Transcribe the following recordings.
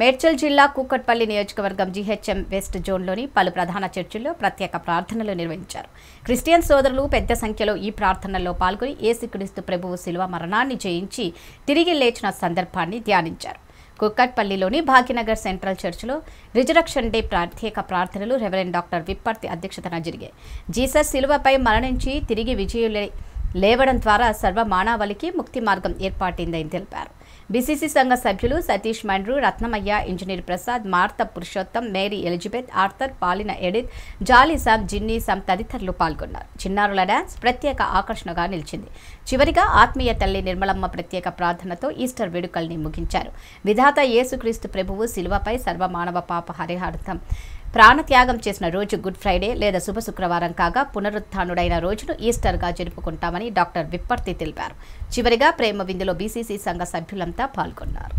మేడ్చల్ జిల్లా కూకట్పల్లి నియోజకవర్గం GHM west జోన్లోని పలు ప్రధాన చర్చిల్లో ప్రత్యేక ప్రార్థనలు నిర్వహించారు క్రిస్టియన్ సోదరులు పెద్ద సంఖ్యలో ఈ ప్రార్థనల్లో పాల్గొని ఏసుక్రీస్తు ప్రభువు శిలువ మరణాన్ని జయించి తిరిగి లేచిన సందర్భాన్ని ధ్యానించారు కుక్కట్పల్లిలోని భాగ్యనగర్ సెంట్రల్ చర్చిలో రిజరక్షన్ డే ప్రత్యేక ప్రార్థనలు రెవరెండ్ డాక్టర్ విప్పర్తి అధ్యక్షతన జరిగాయి జీసస్ శిలువపై మరణించి తిరిగి విజయులై లేవడం ద్వారా సర్వ మానవాళికి ముక్తి మార్గం ఏర్పాటిందని తెలిపారు బీసీసీ సంఘ సభ్యులు Satish Mandru Ratnamayya engineer Prasad Martha Purushottam Mary Elizabeth Arthur Paulina Edith Jolly Sam Ginny Sam తదితరులు పాల్గొన్నారు చిన్నారుల డ్యాన్స్ ప్రత్యేక ఆకర్షణగా నిలిచింది చివరిగా ఆత్మీయ తల్లి నిర్మలమ్మ ప్రత్యేక ప్రార్థనతో ఈస్టర్ వేడుకల్ని ముగించారు విధాత యేసుక్రీస్తు ప్రభువు శిలువపై సర్వమానవ పాప హరిహార్థం ప్రాణత్యాగం చేసిన రోజు గుడ్ ఫ్రైడే లేదా శుభ శుక్రవారం కాగా పునరుత్డైన రోజును ఈస్టర్గా జరుపుకుంటామని డాక్టర్ విప్పర్తి తెలిపారు చివరిగా ప్రేమ విందులో బీసీసీ సంఘ సభ్యులంతా పాల్గొన్నారు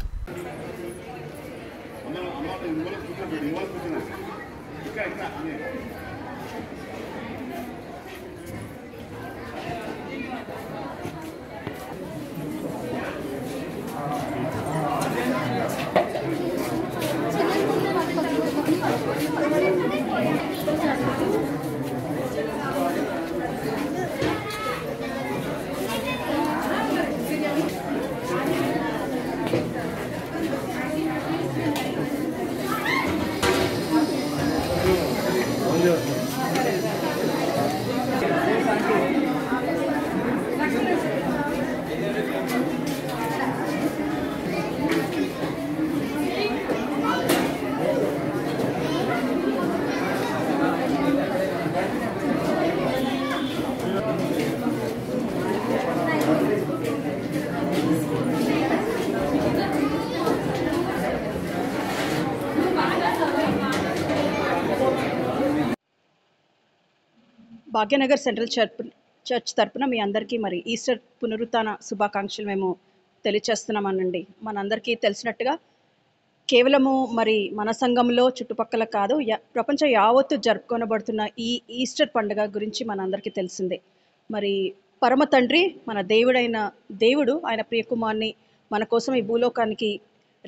భాగ్యనగర్ సెంట్రల్ చర్చ్ చర్చ్ తరపున మీ అందరికీ మరి ఈస్టర్ పునరుత్న శుభాకాంక్షలు మేము తెలియచేస్తున్నామనండి మనందరికీ తెలిసినట్టుగా కేవలము మరి మన సంఘంలో చుట్టుపక్కల కాదు ప్రపంచ యావత్తు జరుపుకొనబడుతున్న ఈ ఈస్టర్ పండుగ గురించి మనందరికీ తెలిసిందే మరి పరమ తండ్రి మన దేవుడైన దేవుడు ఆయన ప్రియకుమార్ని మన కోసం ఈ భూలోకానికి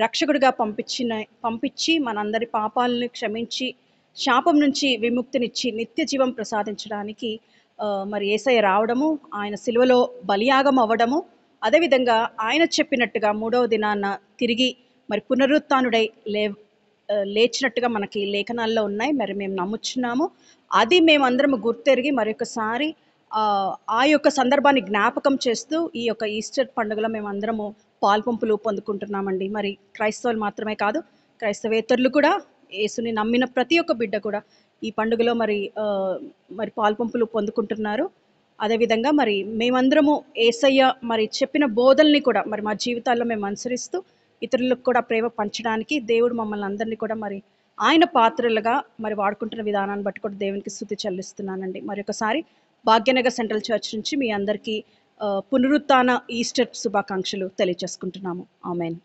రక్షకుడిగా పంపించిన పంపించి మనందరి పాపాలని క్షమించి శాపం నుంచి విముక్తినిచ్చి నిత్య జీవం ప్రసాదించడానికి మరి ఏసయ్య రావడము ఆయన సిలువలో బలియాగం అవ్వడము అదేవిధంగా ఆయన చెప్పినట్టుగా మూడవ దినాన తిరిగి మరి పునరుత్నుడై లే లేచినట్టుగా మనకి లేఖనాల్లో ఉన్నాయి మరి మేము నమ్ముచున్నాము అది మేమందరం గుర్తెరిగి మరొకసారి ఆ యొక్క సందర్భాన్ని జ్ఞాపకం చేస్తూ ఈ యొక్క ఈస్టర్ పండుగలో మేము అందరము పాల్పంపులు పొందుకుంటున్నామండి మరి క్రైస్తవులు మాత్రమే కాదు క్రైస్తవేతరులు కూడా యేసుని నమ్మిన ప్రతి ఒక్క బిడ్డ కూడా ఈ పండుగలో మరి మరి పాల్పంపులు పొందుకుంటున్నారు అదేవిధంగా మరి మేమందరము ఏసయ్య మరి చెప్పిన బోధల్ని కూడా మరి మా జీవితాల్లో మేము అనుసరిస్తూ ఇతరులకు కూడా ప్రేమ పంచడానికి దేవుడు మమ్మల్ని అందరినీ కూడా మరి ఆయన పాత్రలుగా మరి వాడుకుంటున్న విధానాన్ని బట్టి కూడా దేవునికి స్థుతి చెల్లిస్తున్నానండి మరొకసారి భాగ్యనగర్ సెంట్రల్ చర్చ్ నుంచి మీ అందరికీ పునరుత్న ఈస్టర్ శుభాకాంక్షలు తెలియజేసుకుంటున్నాము ఆమెన్